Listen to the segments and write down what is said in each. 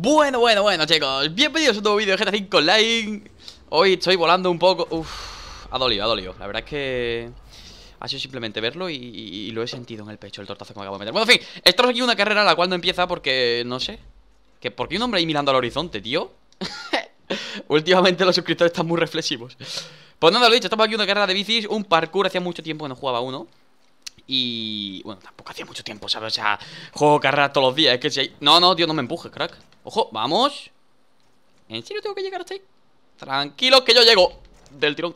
Bueno, bueno, bueno, chicos, bienvenidos a un nuevo vídeo de GTA 5 Online Hoy estoy volando un poco, uff, ha dolido, ha dolido La verdad es que ha sido simplemente verlo y, lo he sentido en el pecho, el tortazo que me acabo de meter Bueno, en fin, estamos aquí una carrera la cual no empieza porque, no sé que ¿Por qué un hombre ahí mirando al horizonte, tío? Últimamente los suscriptores están muy reflexivos Pues nada, lo dicho, estamos aquí en una carrera de bicis, un parkour, hacía mucho tiempo que no jugaba uno y bueno, tampoco hacía mucho tiempo, ¿sabes? O sea, juego carreras todos los días. Es que si hay... No, no, tío, no me empuje, crack. Ojo, vamos ¿En serio tengo que llegar hasta ahí? Tranquilos que yo llego Del tirón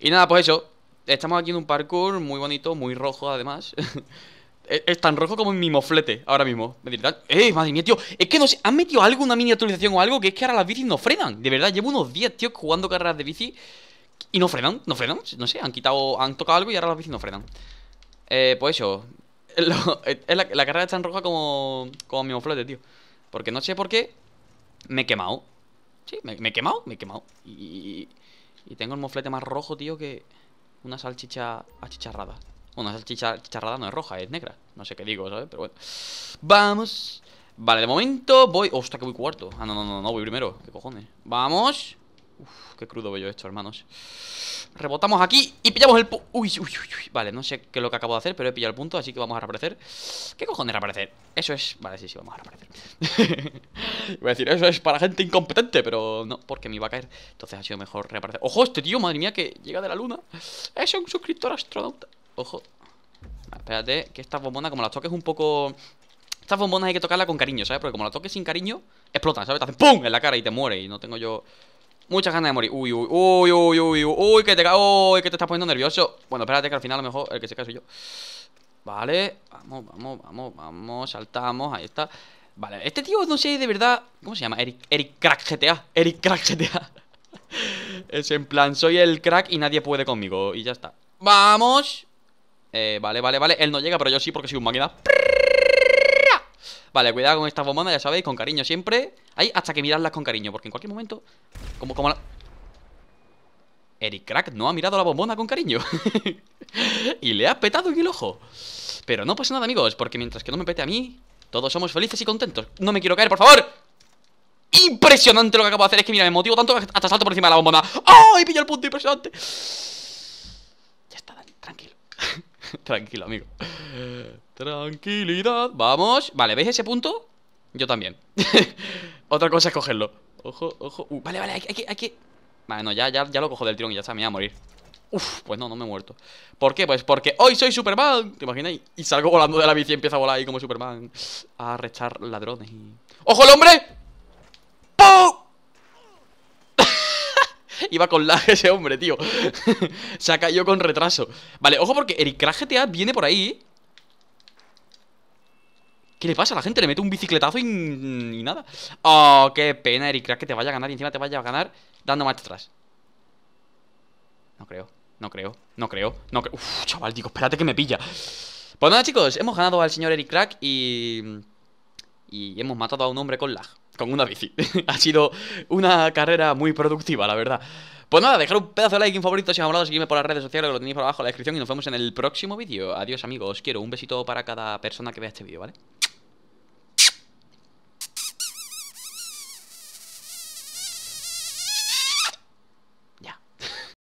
Y nada, pues eso Estamos aquí en un parkour muy bonito, muy rojo además e-, es, tan rojo como en mi moflete ahora mismo Me dirán, eh, madre mía, tío Es que no sé, han metido algo, una miniaturización o algo Que es que ahora las bicis no frenan De verdad, llevo unos días, tío, jugando carreras de bici Y no frenan, no frenan, no sé Han quitado, han tocado algo y ahora las bicis no frenan Eh, pues eso la, carrera es tan roja como, como mi moflete, tío porque no sé por qué me he quemado. Sí, me, he quemado, me he quemado. Y, y, tengo el moflete más rojo, tío, que una salchicha achicharrada. Una salchicha achicharrada no es roja, es negra. No sé qué digo, ¿sabes? Pero bueno. Vamos. Vale, de momento voy... Ostras, que voy cuarto. Ah, no, no, no, no, voy primero. ¿Qué cojones? Vamos. Uf, qué crudo veo esto, hermanos Rebotamos aquí y pillamos el... uy, uy, uy, uy, vale, no sé qué es lo que acabo de hacer Pero he pillado el punto, así que vamos a reaparecer ¿Qué cojones reaparecer? Eso es... Vale, sí, sí, vamos a reaparecer Voy a decir, eso es para gente incompetente Pero no, porque me iba a caer Entonces ha sido mejor reaparecer ¡Ojo, este tío, madre mía, que llega de la luna! Es un suscriptor astronauta ¡Ojo! espérate, que esta bombona, como la toques un poco... Estas bombonas hay que tocarla con cariño, ¿sabes? Porque como la toques sin cariño, explotan, ¿sabes? Te hacen ¡pum! en la cara y te muere Y no tengo yo... Muchas ganas de morir. Uy, uy, uy, uy, uy, uy, uy, que te cago, uy, que te estás poniendo nervioso. Bueno, espérate que al final a lo mejor el que se cae soy yo. Vale, vamos, vamos, vamos, vamos, saltamos, ahí está. Vale, este tío no sé de verdad. ¿Cómo se llama? Eric, Eric Crack GTA. Eric Crack GTA. es en plan, soy el crack y nadie puede conmigo. Y ya está. ¡Vamos! Eh, vale, vale, vale. Él no llega, pero yo sí porque soy un máquina. Vale, cuidado con estas bombonas, ya sabéis, con cariño siempre. Ahí hasta que mirarlas con cariño, porque en cualquier momento... Como, como la... Eric Crack no ha mirado la bombona con cariño. y le ha petado en el ojo. Pero no pasa nada, amigos, porque mientras que no me pete a mí, todos somos felices y contentos. No me quiero caer, por favor. Impresionante lo que acabo de hacer. Es que mira, me motivo tanto hasta salto por encima de la bombona. ¡Ay, pillo el punto! Impresionante. Ya está, Dani, tranquilo. tranquilo, amigo. Tranquilidad. Vamos. Vale, ¿veis ese punto? Yo también. Otra cosa es cogerlo. Ojo, ojo. Uh, vale, vale, hay, que, hay que. Vale, ya, ya, lo cojo del tirón y ya está, me voy a morir. Uf, pues no, no me he muerto. ¿Por qué? Pues porque hoy soy Superman. ¿Te imaginas? Y salgo volando de la bici y empiezo a volar ahí como Superman. A arrestar ladrones y. ¡Ojo el hombre! ¡Pum! Iba con la ese hombre, tío. Se ha caído con retraso. Vale, ojo porque Eric crajetea viene por ahí le pasa a la gente? Le mete un bicicletazo y, nada. Oh, qué pena, Eric Crack, que te vaya a ganar y encima te vaya a ganar dando marcha atrás. No creo, no creo, no creo, no creo. Uf, chaval, digo, espérate que me pilla. Pues nada, chicos, hemos ganado al señor Eric Crack y. Y hemos matado a un hombre con lag, con una bici. ha sido una carrera muy productiva, la verdad. Pues nada, dejar un pedazo de like, un favorito si os ha molado, Seguidme por las redes sociales, lo tenéis por abajo en la descripción y nos vemos en el próximo vídeo. Adiós amigos, quiero un besito para cada persona que vea este vídeo, ¿vale?